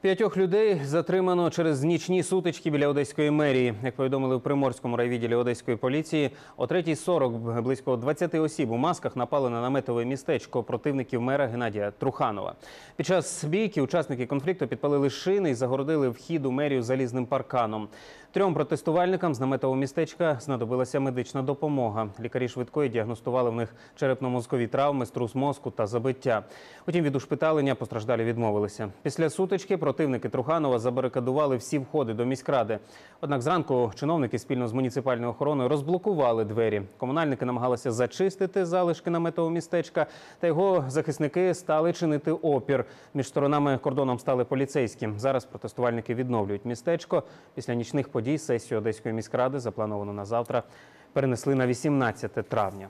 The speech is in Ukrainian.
П'ятьох людей затримано через нічні сутички біля одеської мерії. Як повідомили в приморському райвідділі одеської поліції, о 3.40 близько 20 осіб у масках напали на наметове містечко противників мера Геннадія Труханова. Під час бійки учасники конфлікту підпалили шини і загородили вхід у мерію залізним парканом. Трьом протестувальникам з наметового містечка знадобилася медична допомога. Лікарі швидкої діагностували в них черепно-мозкові травми, струс мозку та забиття. Утім, від ушпиталення постраждалі відмовилися. Після сутички противники Труханова забарикадували всі входи до міськради. Однак зранку чиновники спільно з муніципальною охороною розблокували двері. Комунальники намагалися зачистити залишки наметового містечка, та його захисники стали чинити опір. Між сторонами кордоном стали поліцейські. Зараз протестувальники відновлюють містечко після нічних подій подій сесію Одеської міськради заплановану на завтра перенесли на 18 травня.